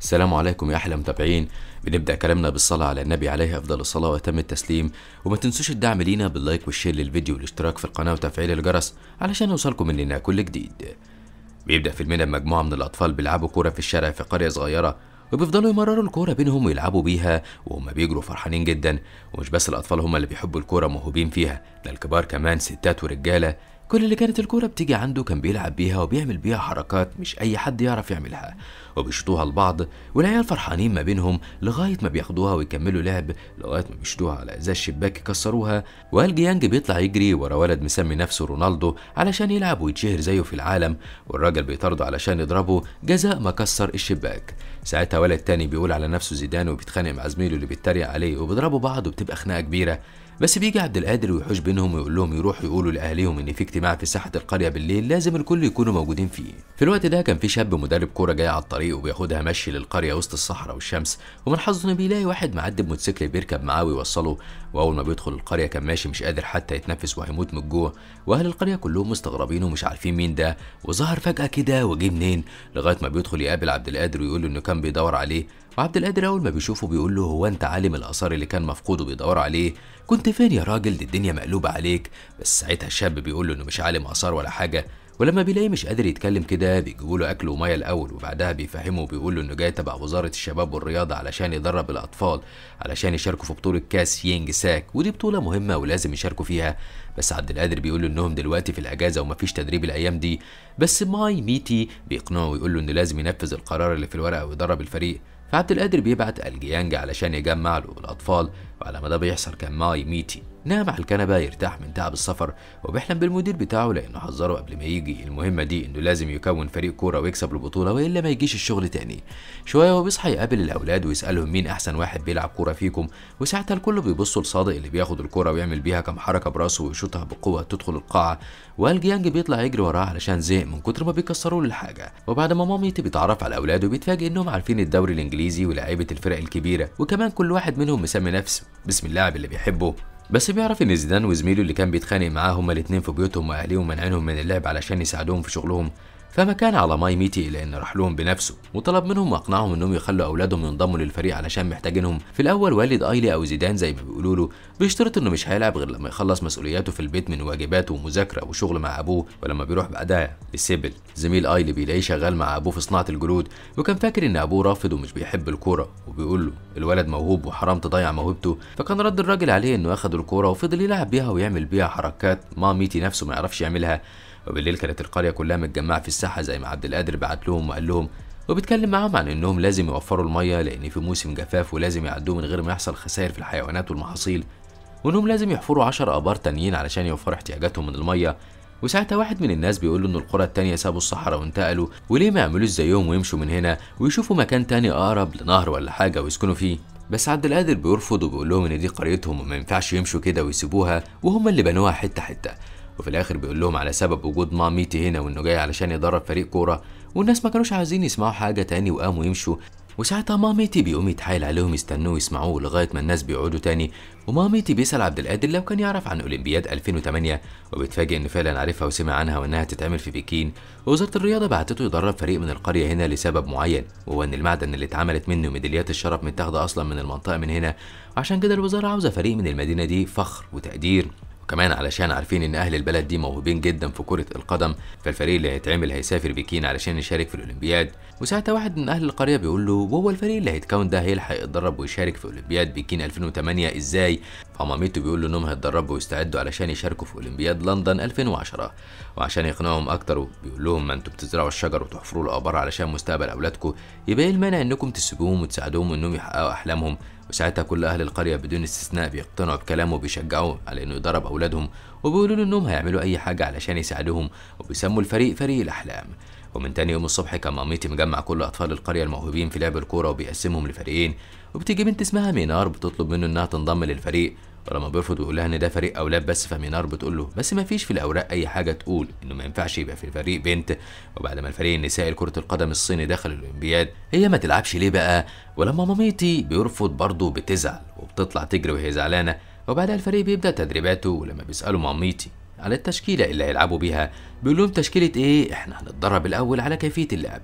السلام عليكم يا احلى متابعين بنبدا كلامنا بالصلاه على النبي عليه افضل الصلاه واتم التسليم وما تنسوش الدعم لينا باللايك والشير للفيديو والاشتراك في القناه وتفعيل الجرس علشان يوصلكم مننا كل جديد بيبدا فيلمنا بمجموعه من الاطفال بيلعبوا كوره في الشارع في قريه صغيره وبيفضلوا يمرروا الكوره بينهم ويلعبوا بيها وهم بيجروا فرحانين جدا ومش بس الاطفال هم اللي بيحبوا الكوره موهوبين فيها ده الكبار كمان ستات ورجاله كل اللي كانت الكورة بتيجي عنده كان بيلعب بيها وبيعمل بيها حركات مش أي حد يعرف يعملها وبيشطوها لبعض والعيال فرحانين ما بينهم لغاية ما بياخدوها ويكملوا لعب لغاية ما بيشطوها على إزاز الشباك يكسروها وقال جيانج بيطلع يجري ورا ولد مسمي نفسه رونالدو علشان يلعب ويتشهر زيه في العالم والراجل بيطارده علشان يضربه جزاء ما كسر الشباك ساعتها ولد تاني بيقول على نفسه زيدان وبيتخانق مع زميله اللي بيتريق عليه وبيضربوا بعض وبتبقى خناقة كبيرة بس بيجي عبد القادر ويحوش بينهم ويقول لهم يروحوا يقولوا لأهليهم إن في اجتماع في ساحه القريه بالليل لازم الكل يكونوا موجودين فيه في الوقت ده كان في شاب مدرب كوره جاي على الطريق وبياخدها مشي للقريه وسط الصحراء والشمس ومن حظه انه بيلاقي واحد معدي بموتوسيكل بيركب معاه ويوصله واول ما بيدخل القريه كان ماشي مش قادر حتى يتنفس وهيموت من الجوع واهل القريه كلهم مستغربين ومش عارفين مين ده وظهر فجاه كده وجه منين لغايه ما بيدخل يقابل عبد القادر ويقول له انه كان بيدور عليه وعبد القادر اول ما بيشوفه بيقول له هو انت عالم الاثار اللي كان مفقود وبيدور عليه كنت فين يا راجل دي الدنيا مقلوبه عليك بس ساعتها الشاب بيقول له انه مش عالم آثار ولا حاجة ولما بيلاقيه مش قادر يتكلم كده بيجيبوا له اكل وميه الاول وبعدها بيفهمه وبيقول له انه جاي تبع وزاره الشباب والرياضه علشان يدرب الاطفال علشان يشاركوا في بطوله كاس يينج ساك ودي بطوله مهمه ولازم يشاركوا فيها بس عبد القادر بيقول له انهم دلوقتي في الاجازه ومفيش تدريب الايام دي بس ماي ميتي بيقنعه ويقول له انه لازم ينفذ القرار اللي في الورقه ويدرب الفريق فعبد القادر بيبعت الجيانج علشان يجمع له الاطفال وعلى ما ده بيحصل كان ماي ميتي نام على الكنبة يرتاح من تعب السفر وبيحلم بالمدير بتاعه لأنه حذره قبل ما يجي المهمة دي إنه لازم يكون فريق كورة ويكسب البطولة وإلا ما يجيش الشغل تاني شوية هو بيصحى يقابل الأولاد ويسألهم مين أحسن واحد بيلعب كورة فيكم وساعتها الكل بيبصوا لصادق اللي بياخد الكورة ويعمل بيها كام حركة براسه ويشوطها بقوة تدخل القاعة والجيانج بيطلع يجري وراه علشان زهق من كتر ما بيكسروا له الحاجة وبعد ما ماميتي بيتعرف على أولاده بيتفاجئ إنهم عارفين الدوري الإنجليزي ولاعيبة الفرق الكبيرة وكمان كل واحد منهم مسمي نفسه باسم اللاعب اللي بيحبه بس بيعرف ان زيدان وزميله اللي كان بيتخانق معاه هما الاتنين في بيوتهم واهليهم مانعينهم من اللعب علشان يساعدوهم في شغلهم فما كان على ماي ميتي الا ان راح لهم بنفسه وطلب منهم واقنعهم انهم يخلوا اولادهم ينضموا للفريق علشان محتاجينهم في الاول والد ايلي او زيدان زي ما بيقولوا له بيشترط انه مش هيلعب غير لما يخلص مسؤولياته في البيت من واجباته ومذاكره وشغل مع ابوه ولما بيروح بعدها لسيبل زميل ايلي بيلاقيه شغال مع ابوه في صناعه الجلود وكان فاكر ان ابوه رافض ومش بيحب الكوره وبيقول له الولد موهوب وحرام تضيع موهبته فكان رد الراجل عليه انه اخد الكوره وفضل يلعب بيها ويعمل بيها حركات ما ميتي نفسه ما يعرفش يعملها وبالليل كانت القريه كلها متجمعه في الساحه زي ما عبد القادر بعت لهم وقال لهم وبيتكلم معاهم عن انهم لازم يوفروا الميه لان في موسم جفاف ولازم يعدوه من غير ما يحصل خسائر في الحيوانات والمحاصيل وانهم لازم يحفروا 10 ابار تانيين علشان يوفروا احتياجاتهم من الميه وساعتها واحد من الناس بيقول له ان القرى التانية سابوا الصحراء وانتقلوا وليه ما يعملوش زيهم ويمشوا من هنا ويشوفوا مكان تاني اقرب لنهر ولا حاجه ويسكنوا فيه بس عبد القادر بيرفض وبيقول لهم ان دي قريتهم وما ينفعش يمشوا كده ويسيبوها وهم اللي بنوها حته حته وفي الاخر بيقول لهم على سبب وجود ماميتي هنا وانه جاي علشان يدرب فريق كوره والناس ما كانوش عايزين يسمعوا حاجه تاني وقاموا يمشوا وساعتها ماميتي بيقوم يتحايل عليهم يستنوه يسمعوه لغايه ما الناس بيقعدوا تاني وماميتي بيسال عبد القادر لو كان يعرف عن اولمبياد 2008 وبيتفاجئ انه فعلا عرفها وسمع عنها وانها تتعمل في بكين ووزاره الرياضه بعتته يدرب فريق من القريه هنا لسبب معين وهو ان المعدن اللي اتعملت منه ميداليات الشرف متاخده اصلا من المنطقه من هنا عشان كده الوزاره عاوزه فريق من المدينه دي فخر وتقدير وكمان علشان عارفين ان اهل البلد دي موهوبين جدا في كرة القدم فالفريق اللي هيتعمل هيسافر بكين علشان يشارك في الاولمبياد وساعتها واحد من اهل القرية بيقول له وهو الفريق اللي هيتكون ده هيلحق يتدرب ويشارك في اولمبياد بكين 2008 ازاي وماميتو بيقول له انهم هيتدربوا ويستعدوا علشان يشاركوا في اولمبياد لندن 2010 وعشان يقنعهم اكتر بيقول لهم ما انتوا بتزرعوا الشجر وتحفروا الابار علشان مستقبل اولادكم يبقى ايه المانع انكم تسيبوهم وتساعدوهم انهم يحققوا احلامهم وساعتها كل اهل القريه بدون استثناء بيقتنعوا بكلامه وبيشجعوه على انه يدرب اولادهم وبيقولوا له انهم هيعملوا اي حاجه علشان يساعدوهم وبيسموا الفريق فريق الاحلام ومن تاني يوم الصبح كان ماميتي مجمع كل اطفال القريه الموهوبين في لعب الكوره وبيقسمهم لفريقين وبتيجي بنت اسمها مينار بتطلب منه انها تنضم للفريق ولما بيرفض ويقول لها ان ده فريق اولاد بس فمينار بتقول له بس ما فيش في الاوراق اي حاجه تقول انه ما ينفعش يبقى في الفريق بنت وبعد ما الفريق النسائي لكره القدم الصيني دخل الاولمبياد هي ما تلعبش ليه بقى ولما ماميتي بيرفض برضه بتزعل وبتطلع تجري وهي زعلانه وبعدها الفريق بيبدا تدريباته ولما بيسالوا ماميتي على التشكيلة اللي هيلعبوا بيها بيقول لهم تشكيلة ايه احنا هنتدرب الاول على كيفية اللعب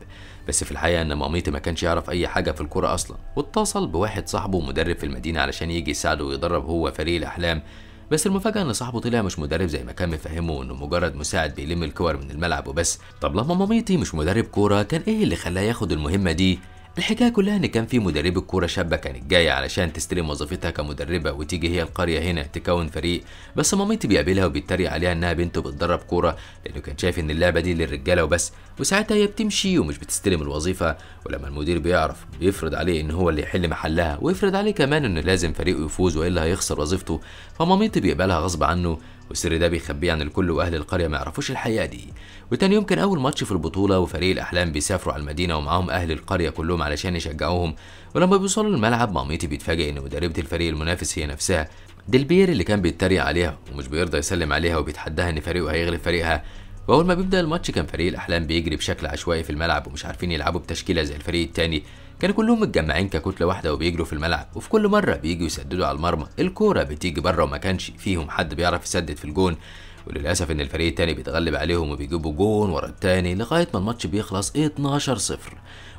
بس في الحقيقة ان ماميتي ما كانش يعرف اي حاجة في الكرة اصلا واتصل بواحد صاحبه مدرب في المدينة علشان يجي يساعده ويدرب هو فريق الاحلام بس المفاجأة إن صاحبه طلع مش مدرب زي ما كان مفهمه إنه مجرد مساعد بيلم الكور من الملعب وبس، طب لما ماميتي مش مدرب كورة كان إيه اللي خلاه ياخد المهمة دي؟ الحكايه كلها ان كان في مدربه كوره شابه كانت جايه علشان تستلم وظيفتها كمدربه وتيجي هي القريه هنا تكون فريق بس مامتي بيقابلها وبيتريق عليها انها بنته بتدرب كوره لانه كان شايف ان اللعبه دي للرجاله وبس وساعتها هي بتمشي ومش بتستلم الوظيفه ولما المدير بيعرف بيفرض عليه ان هو اللي يحل محلها ويفرض عليه كمان انه لازم فريقه يفوز والا هيخسر وظيفته فمامتي بيقبلها غصب عنه والسر ده بيخبيه عن الكل واهل القريه ما يعرفوش الحقيقه دي وتاني يوم كان اول ماتش في البطوله وفريق الاحلام بيسافروا على المدينه ومعاهم اهل القريه كلهم علشان يشجعوهم ولما بيوصلوا الملعب ماميتي بيتفاجئ ان مدربه الفريق المنافس هي نفسها ديلبير اللي كان بيتريق عليها ومش بيرضى يسلم عليها وبيتحداها ان فريقه هيغلب فريقها واول ما بيبدا الماتش كان فريق الاحلام بيجري بشكل عشوائي في الملعب ومش عارفين يلعبوا بتشكيله زي الفريق التاني كانوا كلهم متجمعين ككتله واحده وبيجروا في الملعب وفي كل مره بيجوا يسددوا على المرمى الكوره بتيجي بره وما كانش فيهم حد بيعرف يسدد في الجون وللاسف ان الفريق التاني بيتغلب عليهم وبيجيبوا جون ورا التاني لغايه ما الماتش بيخلص 12 0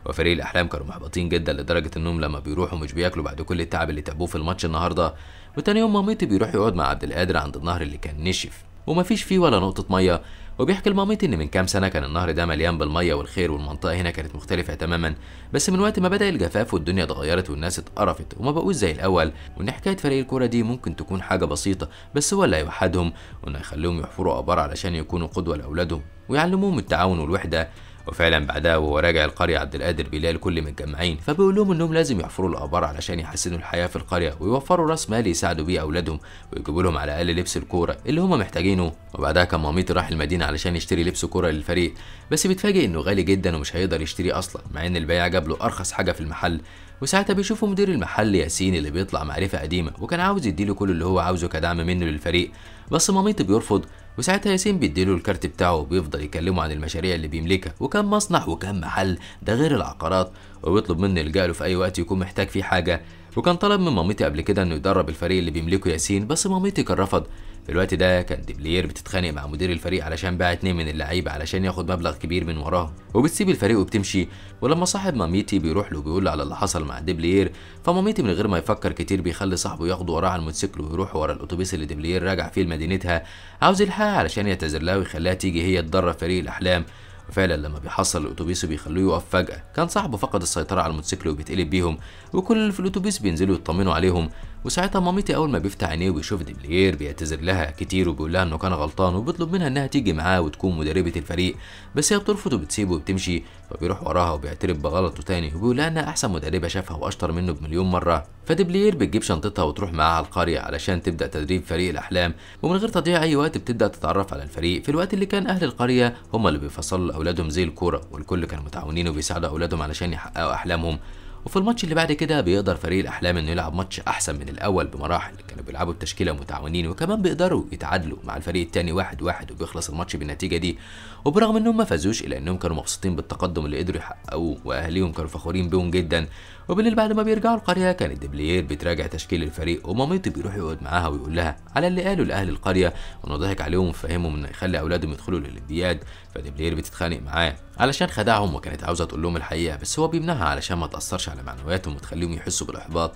وفريق الاحلام كانوا محبطين جدا لدرجه انهم لما بيروحوا مش بياكلوا بعد كل التعب اللي تعبوه في الماتش النهارده وتاني يوم مامتي بيروح يقعد مع عبد القادر عند النهر اللي كان نشف ومفيش فيه ولا نقطه ميه وبيحكي لمامتي ان من كام سنه كان النهر ده مليان بالميه والخير والمنطقه هنا كانت مختلفه تماما بس من وقت ما بدا الجفاف والدنيا اتغيرت والناس اتقرفت وما بقوش زي الاول وان حكايه فريق الكوره دي ممكن تكون حاجه بسيطه بس هو اللي هيوحدهم وانه يخليهم يحفروا ابار علشان يكونوا قدوه لاولادهم ويعلموهم التعاون والوحده وفعلا بعدها وهو راجع القرية عبد القادر بيلاقي الكل متجمعين فبيقول لهم انهم لازم يحفروا الآبار علشان يحسنوا الحياة في القرية ويوفروا راس مال يساعدوا بيه أولادهم ويجيبوا لهم على الأقل لبس الكورة اللي هم محتاجينه وبعدها كان ماميتي راح المدينة علشان يشتري لبس كورة للفريق بس بيتفاجئ انه غالي جدا ومش هيقدر يشتري أصلا مع ان البياع جاب له أرخص حاجة في المحل وساعتها بيشوفوا مدير المحل ياسين اللي بيطلع معرفة قديمة وكان عاوز يديله كل اللي هو عاوزه كدعم منه للفريق بس ماميتي بيرفض وساعتها ياسين بيديله الكارت بتاعه وبيفضل يكلمه عن المشاريع اللي بيملكها وكم مصنع وكم محل ده غير العقارات وبيطلب منه يلجأ له في أي وقت يكون محتاج فيه حاجة وكان طلب من مامتي قبل كده انه يدرب الفريق اللي بيملكه ياسين بس مامتي كان رفض في الوقت ده كان ديبلير بتتخانق مع مدير الفريق علشان باع اتنين من اللعيبه علشان ياخد مبلغ كبير من وراه وبتسيب الفريق وبتمشي ولما صاحب ماميتي بيروح له بيقول له على اللي حصل مع ديبلير فماميتي من غير ما يفكر كتير بيخلي صاحبه ياخده وراه على الموتوسيكل ويروح ورا الاتوبيس اللي ديبلير راجع فيه لمدينتها عاوز يلحقها علشان يعتذر لها ويخليها تيجي هي تدرب فريق الاحلام وفعلا لما بيحصل الاتوبيس وبيخلوه يقف فجاه كان صاحبه فقد السيطره على الموتوسيكل وبيتقلب بيهم وكل اللي في الاتوبيس بينزلوا يطمنوا عليهم وساعتها مامتي اول ما بيفتح عينيه وبيشوف ديبلير بيعتذر لها كتير وبيقول لها انه كان غلطان وبيطلب منها انها تيجي معاه وتكون مدربه الفريق بس هي بترفض وبتسيبه وبتمشي فبيروح وراها وبيعترف بغلطه تاني وبيقول لها انها احسن مدربه شافها واشطر منه بمليون مره فديبلير بتجيب شنطتها وتروح معاها على القريه علشان تبدا تدريب فريق الاحلام ومن غير تضييع اي وقت بتبدا تتعرف على الفريق في الوقت اللي كان اهل القريه هم اللي بيفصلوا لاولادهم زي الكوره والكل كانوا متعاونين وبيساعدوا اولادهم علشان يحققوا احلامهم وفي الماتش اللي بعد كده بيقدر فريق الاحلام انه يلعب ماتش احسن من الاول بمراحل كانوا بيلعبوا بتشكيله متعاونين وكمان بيقدروا يتعادلوا مع الفريق الثاني واحد واحد وبيخلص الماتش بالنتيجه دي وبرغم انهم ما فازوش الا انهم كانوا مبسوطين بالتقدم اللي قدروا يحققوه واهاليهم كانوا فخورين بيهم جدا وبالليل بعد ما بيرجعوا القريه كانت الدبليير بتراجع تشكيل الفريق ومامتي بيروح يقعد معاها ويقول لها على اللي قاله لاهل القريه وانه ضحك عليهم وفهمهم انه يخلي اولادهم يدخلوا للامتياز فدبليير بتتخانق معاه علشان خدعهم وكانت عاوزه تقول لهم الحقيقه بس هو بيمنعها علشان ما تاثرش على معنوياتهم وتخليهم يحسوا بالاحباط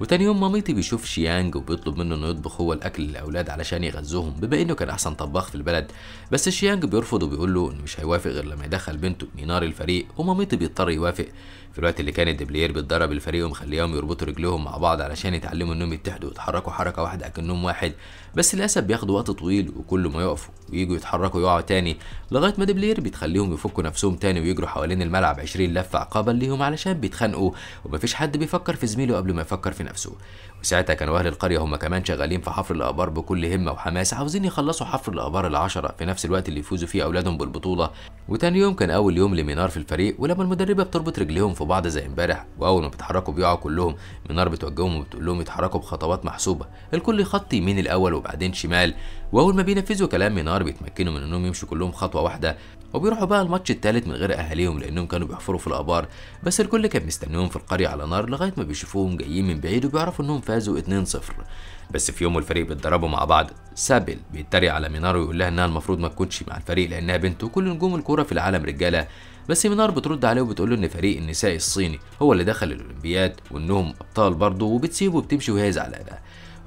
وتاني يوم مامتي بيشوف شيانج وبيطلب منه انه يطبخ هو الاكل للاولاد علشان يغذوهم بما انه كان احسن طباخ في البلد بس شيانج بيرفض وبيقول له انه مش هيوافق غير لما يدخل بنته مينار الفريق ومامتي بيضطر يوافق في الوقت اللي كان الدبلير بيتدرب الفريق ومخليهم يربطوا رجليهم مع بعض علشان يتعلموا انهم يتحدوا ويتحركوا حركه واحده اكنهم واحد بس للاسف بياخدوا وقت طويل وكل ما يقفوا ويجوا يتحركوا يقعوا تاني لغايه ما دبلير بتخليهم يفكوا نفسهم تاني ويجروا حوالين الملعب 20 لفه عقابا ليهم علشان بيتخانقوا ومفيش حد بيفكر في زميله قبل ما يفكر في نفسه وساعتها كانوا اهل القريه هم كمان شغالين في حفر الابار بكل همه وحماس عاوزين يخلصوا حفر الابار العشره في نفس الوقت اللي يفوزوا فيه اولادهم بالبطوله وتاني يوم كان اول يوم لمينار في الفريق ولما المدربه بتربط رجليهم في بعض زي امبارح واول ما بيتحركوا بيقعوا كلهم منار بتوجههم وبتقول لهم يتحركوا بخطوات محسوبه الكل يخط يمين الاول وبعدين شمال واول ما بينفذوا كلام منار بيتمكنوا من انهم يمشوا كلهم خطوه واحده وبيروحوا بقى الماتش الثالث من غير اهاليهم لانهم كانوا بيحفروا في الابار بس الكل كان مستنيهم في القريه على نار لغايه ما بيشوفوهم جايين من بعيد وبيعرفوا انهم فازوا 2-0 بس في يوم الفريق بيتدربوا مع بعض سابل بيتريق على مينار ويقول لها انها المفروض ما تكونش مع الفريق لانها بنت وكل نجوم الكوره في العالم رجاله بس مينار بترد عليه وبتقول له ان فريق النسائي الصيني هو اللي دخل الاولمبياد وانهم ابطال برضه وبتسيبه وبتمشي وهي زعلانه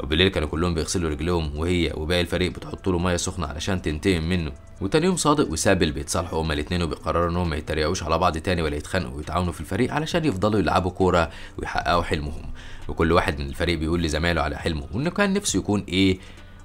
وبالليل كانوا كلهم بيغسلوا رجلهم وهي وباقي الفريق بتحط له ميه سخنه علشان تنتقم منه وتاني يوم صادق وسابل بيتصالحوا هما الاتنين وبيقرروا انهم ما يتريقوش على بعض تاني ولا يتخانقوا ويتعاونوا في الفريق علشان يفضلوا يلعبوا كوره ويحققوا حلمهم وكل واحد من الفريق بيقول لزمايله على حلمه وانه كان نفسه يكون ايه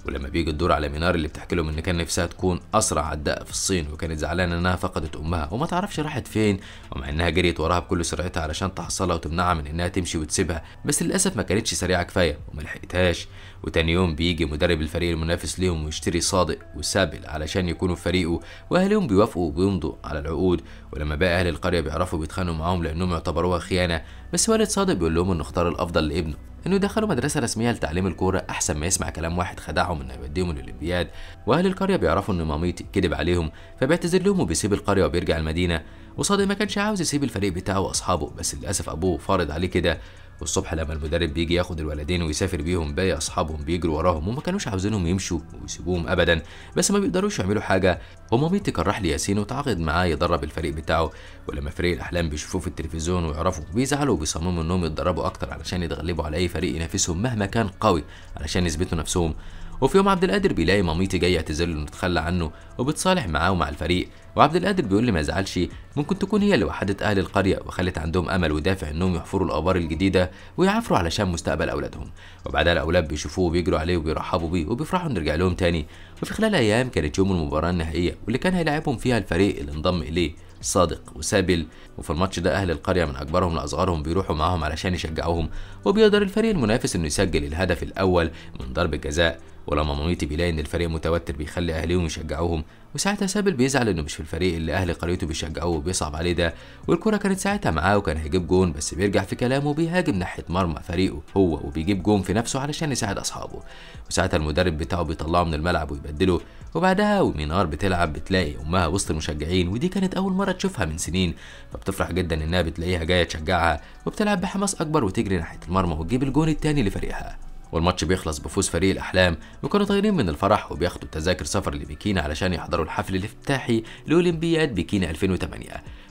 ولما بيجي الدور على مينار اللي بتحكي لهم ان كان نفسها تكون اسرع عداء في الصين وكانت زعلانه انها فقدت امها وما تعرفش راحت فين ومع انها جريت وراها بكل سرعتها علشان تحصلها وتمنعها من انها تمشي وتسيبها بس للاسف ما كانتش سريعه كفايه وما لحقتهاش وتاني يوم بيجي مدرب الفريق المنافس ليهم ويشتري صادق وسابل علشان يكونوا في فريقه واهلهم بيوافقوا وبيمضوا على العقود ولما بقى اهل القريه بيعرفوا بيتخانقوا معاهم لانهم يعتبروها خيانه بس والد صادق بيقول لهم انه اختار الافضل لابنه انه يدخلوا مدرسه رسميه لتعليم الكوره احسن ما يسمع كلام واحد خدعهم انه يوديهم الاولمبياد واهل القريه بيعرفوا ان ماميت كذب عليهم فبيعتذر لهم وبيسيب القريه وبيرجع المدينه وصادق ما كانش عاوز يسيب الفريق بتاعه واصحابه بس للاسف ابوه فارض عليه كده والصبح لما المدرب بيجي ياخد الولدين ويسافر بيهم باقي اصحابهم بيجروا وراهم وما كانوش عاوزينهم يمشوا ويسيبوهم ابدا بس ما بيقدروش يعملوا حاجه ومامتي كان راح لياسين وتعاقد معاه يدرب الفريق بتاعه ولما فريق الاحلام بيشوفوه في التلفزيون ويعرفوا بيزعلوا وبيصمموا انهم يتدربوا اكتر علشان يتغلبوا على اي فريق ينافسهم مهما كان قوي علشان يثبتوا نفسهم وفي يوم عبد القادر بيلاقي ماميتي جايه اعتذر له عنه وبتصالح معاه ومع الفريق وعبد القادر بيقول لي ما يزعلش ممكن تكون هي اللي وحدت اهل القريه وخلت عندهم امل ودافع انهم يحفروا الابار الجديده ويعافروا علشان مستقبل اولادهم وبعدها الاولاد بيشوفوه وبيجروا عليه وبيرحبوا بيه وبيفرحوا رجع لهم تاني وفي خلال ايام كانت يوم المباراه النهائيه واللي كان هيلاعبهم فيها الفريق اللي انضم اليه صادق وسابل وفي الماتش ده اهل القريه من اكبرهم لاصغرهم بيروحوا معاهم علشان يشجعوهم وبيقدر الفريق المنافس انه يسجل الهدف الاول من ضربه جزاء ولما مامتي بيلاقي ان الفريق متوتر بيخلي اهليهم يشجعوهم وساعتها سابل بيزعل انه مش في الفريق اللي اهل قريته بيشجعوه وبيصعب عليه ده والكره كانت ساعتها معاه وكان هيجيب جون بس بيرجع في كلامه وبيهاجم ناحيه مرمى فريقه هو وبيجيب جون في نفسه علشان يساعد اصحابه وساعتها المدرب بتاعه بيطلعه من الملعب ويبدله وبعدها ومينار بتلعب بتلاقي امها وسط المشجعين ودي كانت اول مره تشوفها من سنين فبتفرح جدا انها بتلاقيها جايه تشجعها وبتلعب بحماس اكبر وتجري ناحيه المرمى وتجيب الجون الثاني لفريقها والماتش بيخلص بفوز فريق الأحلام وكانوا طايرين من الفرح وبياخدوا تذاكر سفر لبكينا علشان يحضروا الحفل الافتتاحي لأولمبياد بكينا 2008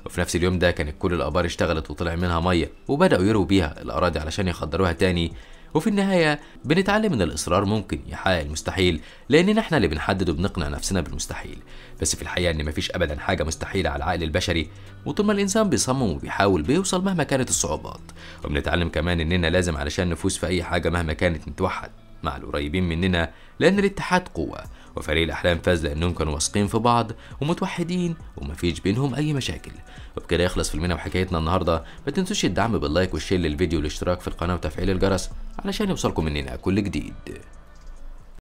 وفي نفس اليوم ده كانت كل الآبار اشتغلت وطلع منها مية وبدأوا يرووا بيها الأراضي علشان يخضروها تاني وفي النهاية بنتعلم إن الإصرار ممكن يحقق المستحيل لأننا إحنا اللي بنحدد وبنقنع نفسنا بالمستحيل بس في الحقيقة إن مفيش أبدا حاجة مستحيلة على العقل البشري وطول ما الإنسان بيصمم وبيحاول بيوصل مهما كانت الصعوبات وبنتعلم كمان إننا لازم علشان نفوز في أي حاجة مهما كانت نتوحد مع القريبين مننا لأن الاتحاد قوة وفريق الأحلام فاز لأنهم كانوا واثقين في بعض ومتوحدين ومفيش بينهم أي مشاكل وبكده يخلص فيلمنا وحكايتنا النهارده ما تنسوش الدعم باللايك والشير للفيديو والاشتراك في القناة وتفعيل الجرس علشان يوصلكم مننا كل جديد